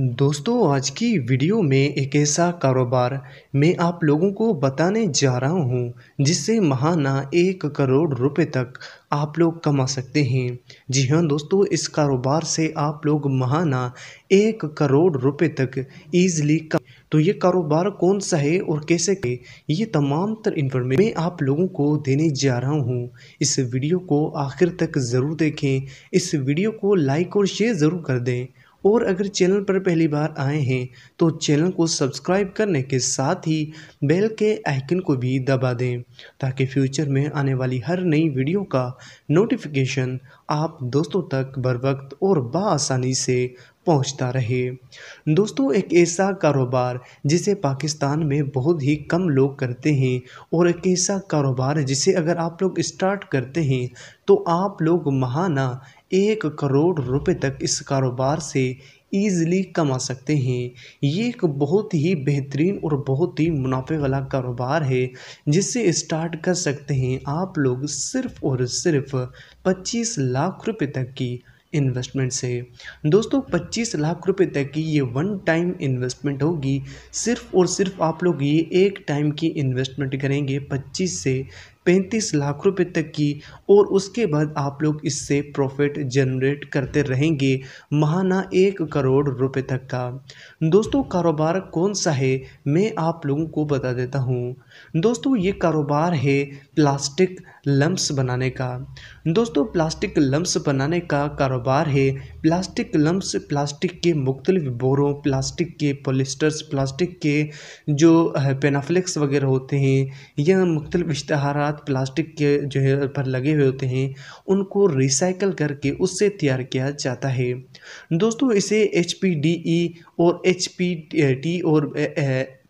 दोस्तों आज की वीडियो में एक ऐसा कारोबार मैं आप लोगों को बताने जा रहा हूं जिससे महाना एक करोड़ रुपए तक आप लोग कमा सकते हैं जी हाँ दोस्तों इस कारोबार से आप लोग महाना एक करोड़ रुपए तक ईजिली कम तो ये कारोबार कौन सा है और कैसे के ये तमाम तर इन्फॉर्मेश मैं आप लोगों को देने जा रहा हूँ इस वीडियो को आखिर तक ज़रूर देखें इस वीडियो को लाइक और शेयर ज़रूर कर दें और अगर चैनल पर पहली बार आए हैं तो चैनल को सब्सक्राइब करने के साथ ही बेल के आइकन को भी दबा दें ताकि फ्यूचर में आने वाली हर नई वीडियो का नोटिफिकेशन आप दोस्तों तक बर वक्त और बसानी से पहुंचता रहे दोस्तों एक ऐसा कारोबार जिसे पाकिस्तान में बहुत ही कम लोग करते हैं और एक ऐसा कारोबार जिसे अगर आप लोग स्टार्ट करते हैं तो आप लोग महाना एक करोड़ रुपए तक इस कारोबार से ईज़िली कमा सकते हैं ये एक बहुत ही बेहतरीन और बहुत ही मुनाफे वाला कारोबार है जिसे स्टार्ट कर सकते हैं आप लोग सिर्फ़ और सिर्फ 25 लाख रुपए तक की इन्वेस्टमेंट से दोस्तों 25 लाख रुपए तक की ये वन टाइम इन्वेस्टमेंट होगी सिर्फ और सिर्फ आप लोग ये एक टाइम की इन्वेस्टमेंट करेंगे 25 से पैंतीस लाख रुपए तक की और उसके बाद आप लोग इससे प्रॉफिट जनरेट करते रहेंगे महाना एक करोड़ रुपए तक का दोस्तों कारोबार कौन सा है मैं आप लोगों को बता देता हूँ दोस्तों ये कारोबार है प्लास्टिक लम्ब्स बनाने का दोस्तों प्लास्टिक लम्ब्स बनाने का कारोबार है प्लास्टिक लम्ब्स प्लास्टिक के मुख्तलिफ बोरों प्लास्टिक के पोलिस्टर्स प्लास्टिक के जो पेनाफ्लिक्स वगैरह होते हैं या मुख्तलिफ इश्तहार उत्पाद प्लास्टिक के जो है पर लगे हुए होते हैं उनको रिसाइकल करके उससे तैयार किया जाता है दोस्तों इसे एच e और एच और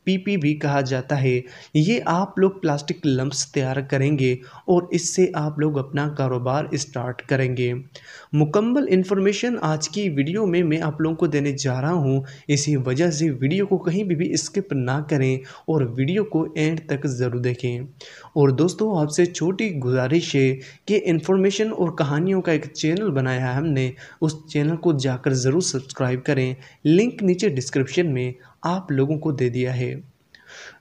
पीपी भी कहा जाता है ये आप लोग प्लास्टिक लम्ब्स तैयार करेंगे और इससे आप लोग अपना कारोबार स्टार्ट करेंगे मुकम्मल इन्फॉर्मेशन आज की वीडियो में मैं आप लोगों को देने जा रहा हूँ इसी वजह से वीडियो को कहीं भी, भी स्किप ना करें और वीडियो को एंड तक ज़रूर देखें और दोस्तों आपसे छोटी गुजारिश है कि इन्फॉर्मेशन और कहानियों का एक चैनल बनाया है हमने उस चैनल को जाकर ज़रूर सब्सक्राइब करें लिंक नीचे डिस्क्रिप्शन में आप लोगों को दे दिया है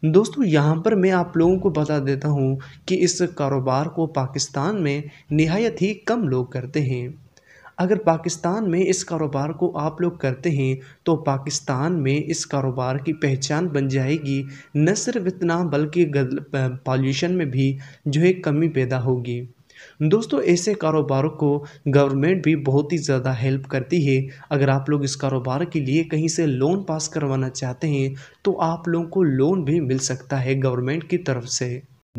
दोस्तों यहाँ पर मैं आप लोगों को बता देता हूँ कि इस कारोबार को पाकिस्तान में नहायत ही कम लोग करते हैं अगर पाकिस्तान में इस कारोबार को आप लोग करते हैं तो पाकिस्तान में इस कारोबार की पहचान बन जाएगी न सिर्फ इतना बल्कि पॉल्यूशन में भी जो है कमी पैदा होगी दोस्तों ऐसे कारोबारों को गवर्नमेंट भी बहुत ही ज़्यादा हेल्प करती है अगर आप लोग इस कारोबार के लिए कहीं से लोन पास करवाना चाहते हैं तो आप लोगों को लोन भी मिल सकता है गवर्नमेंट की तरफ से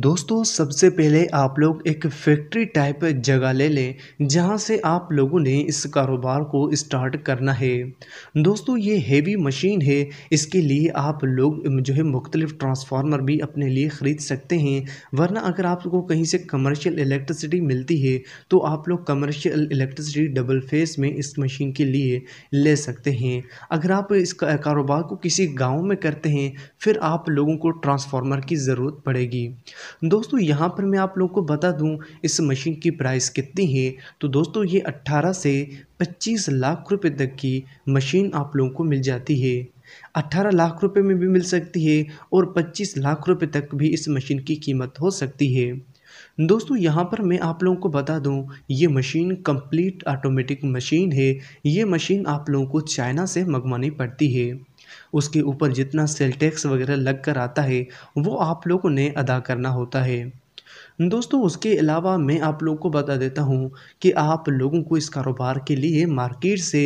दोस्तों सबसे पहले आप लोग एक फैक्ट्री टाइप जगह ले लें जहां से आप लोगों ने इस कारोबार को स्टार्ट करना है दोस्तों ये हेवी मशीन है इसके लिए आप लोग जो है मुख्तलिफ ट्रांसफार्मर भी अपने लिए ख़रीद सकते हैं वरना अगर आपको कहीं से कमर्शियल इलेक्ट्रिसिटी मिलती है तो आप लोग कमर्शियल इलेक्ट्रिसिटी डबल फेस में इस मशीन के लिए ले सकते हैं अगर आप इस कारोबार को किसी गाँव में करते हैं फिर आप लोगों को ट्रांसफार्मर की ज़रूरत पड़ेगी दोस्तों यहाँ पर मैं आप लोग को बता दूँ इस मशीन की प्राइस कितनी है तो दोस्तों ये अट्ठारह से पच्चीस लाख रुपए तक की मशीन आप लोगों को मिल जाती है अट्ठारह लाख रुपए में भी मिल सकती है और पच्चीस लाख रुपए तक भी इस मशीन की कीमत हो सकती है दोस्तों यहाँ पर मैं आप लोगों को बता दूँ ये मशीन कंप्लीट ऑटोमेटिक मशीन है ये मशीन आप लोगों को चाइना से मंगवानी पड़ती है उसके ऊपर जितना सेल टैक्स वगैरह लग कर आता है वो आप लोगों ने अदा करना होता है दोस्तों उसके अलावा मैं आप लोगों को बता देता हूँ कि आप लोगों को इस कारोबार के लिए मार्केट से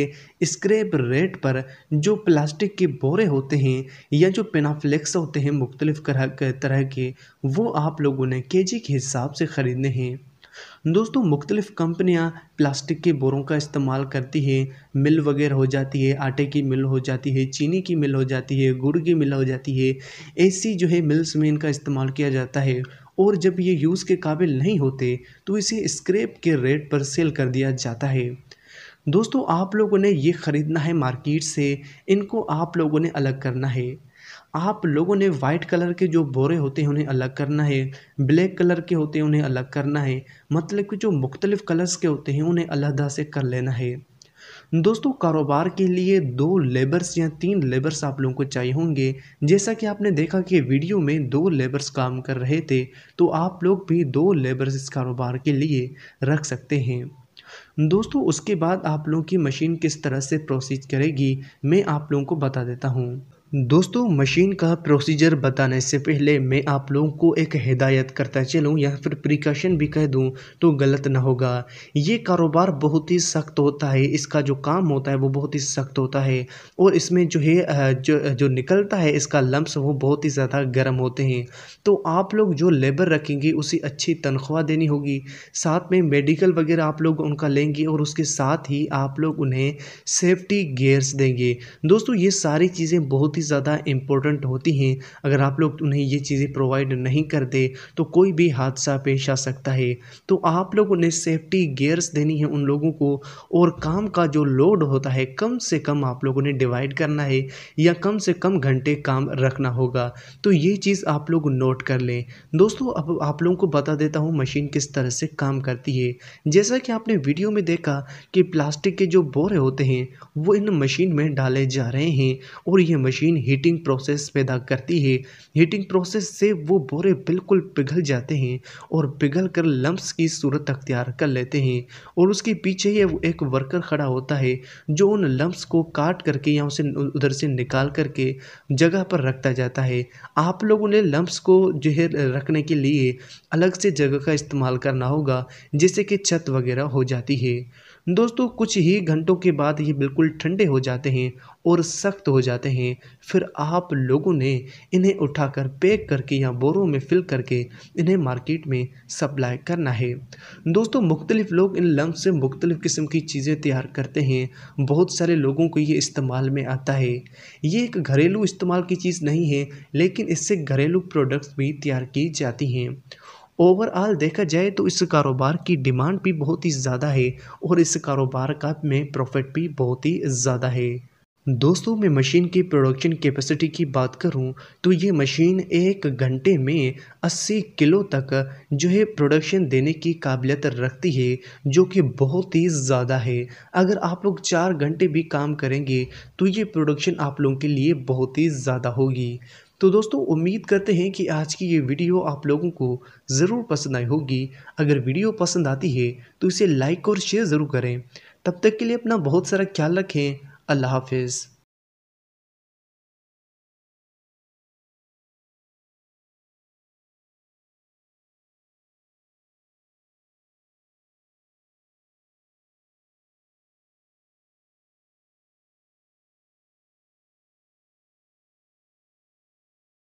स्क्रैप रेट पर जो प्लास्टिक के बोरे होते हैं या जो पेनाफ्लेक्स होते हैं मुख्तलिफ़ तरह के वो आप लोगों ने के जी के हिसाब से ख़रीदने हैं दोस्तों मुख्तलिफ़ कंपनियां प्लास्टिक के बोरों का इस्तेमाल करती है मिल वगैरह हो जाती है आटे की मिल हो जाती है चीनी की मिल हो जाती है गुड़ की मिल हो जाती है ऐसी जो है मिल्स में इनका इस्तेमाल किया जाता है और जब ये यूज़ के काबिल नहीं होते तो इसे स्क्रैप के रेट पर सेल कर दिया जाता है दोस्तों आप लोगों ने ये ख़रीदना है मार्केट से इनको आप लोगों ने अलग करना है आप लोगों ने वाइट कलर के जो बोरे होते हैं उन्हें अलग करना है ब्लैक कलर के होते हैं उन्हें अलग करना है मतलब कि जो मुख्तलिफ़ कलर्स के होते हैं उन्हें अलहदा से कर लेना है दोस्तों कारोबार के लिए दो लेबर्स या तीन लेबर्स आप लोगों को चाहिए होंगे जैसा कि आपने देखा कि वीडियो में दो लेबर्स काम कर रहे थे तो आप लोग भी दो लेबर्स इस कारोबार के लिए रख सकते हैं दोस्तों उसके बाद आप लोगों की मशीन किस तरह से प्रोसीज करेगी मैं आप लोगों को बता देता हूँ दोस्तों मशीन का प्रोसीजर बताने से पहले मैं आप लोगों को एक हिदायत करता चलूँ या फिर प्रिकॉशन भी कह दूँ तो गलत ना होगा ये कारोबार बहुत ही सख्त होता है इसका जो काम होता है वो बहुत ही सख्त होता है और इसमें जो है जो जो निकलता है इसका लम्स वो बहुत ही ज़्यादा गर्म होते हैं तो आप लोग जो लेबर रखेंगे उसे अच्छी तनख्वाह देनी होगी साथ में मेडिकल वगैरह आप लोग उनका लेंगे और उसके साथ ही आप लोग उन्हें सेफ्टी गेयर्स देंगे दोस्तों ये सारी चीज़ें बहुत ही ज़्यादा इम्पोर्टेंट होती हैं अगर आप लोग उन्हें ये चीज़ें प्रोवाइड नहीं कर दे तो कोई भी हादसा पेश आ सकता है तो आप लोग उन्हें सेफ्टी गेयर्स देनी है उन लोगों को और काम का जो लोड होता है कम से कम आप लोगों ने डिवाइड करना है या कम से कम घंटे काम रखना होगा तो ये चीज़ आप लोग नोट कर लें दोस्तों अब आप लोगों को बता देता हूँ मशीन किस तरह से काम करती है जैसा कि आपने वीडियो में देखा कि प्लास्टिक के जो बोरे होते हैं वो इन मशीन में डाले जा रहे हैं और ये मशीन मशीन हीटिंग प्रोसेस पैदा करती है हीटिंग प्रोसेस से वो बोरे बिल्कुल पिघल जाते हैं और पिघल कर लम्ब्स की सूरत अख्तियार कर लेते हैं और उसके पीछे ही एक वर्कर खड़ा होता है जो उन लम्ब्स को काट करके या उसे उधर से निकाल करके जगह पर रखता जाता है आप लोगों ने लम्ब्स को जो है रखने के लिए अलग से जगह का इस्तेमाल करना होगा जिससे कि छत वगैरह हो जाती है दोस्तों कुछ ही घंटों के बाद ये बिल्कुल ठंडे हो जाते हैं और सख्त हो जाते हैं फिर आप लोगों ने इन्हें उठाकर पैक करके या बोरों में फिल करके इन्हें मार्केट में सप्लाई करना है दोस्तों मुख्तलिफ लोग इन लम्ब से मुख्तलिफ़ किस्म की चीज़ें तैयार करते हैं बहुत सारे लोगों को ये इस्तेमाल में आता है ये एक घरेलू इस्तेमाल की चीज़ नहीं है लेकिन इससे घरेलू प्रोडक्ट्स भी तैयार की जाती हैं ओवरऑल देखा जाए तो इस कारोबार की डिमांड भी बहुत ही ज़्यादा है और इस कारोबार का में प्रॉफिट भी बहुत ही ज़्यादा है दोस्तों मैं मशीन की प्रोडक्शन कैपेसिटी की बात करूं तो ये मशीन एक घंटे में 80 किलो तक जो है प्रोडक्शन देने की काबिलियत रखती है जो कि बहुत ही ज़्यादा है अगर आप लोग चार घंटे भी काम करेंगे तो ये प्रोडक्शन आप लोगों के लिए बहुत ही ज़्यादा होगी तो दोस्तों उम्मीद करते हैं कि आज की ये वीडियो आप लोगों को ज़रूर पसंद आई होगी अगर वीडियो पसंद आती है तो इसे लाइक और शेयर ज़रूर करें तब तक के लिए अपना बहुत सारा ख्याल रखें अल्लाह हाफिज़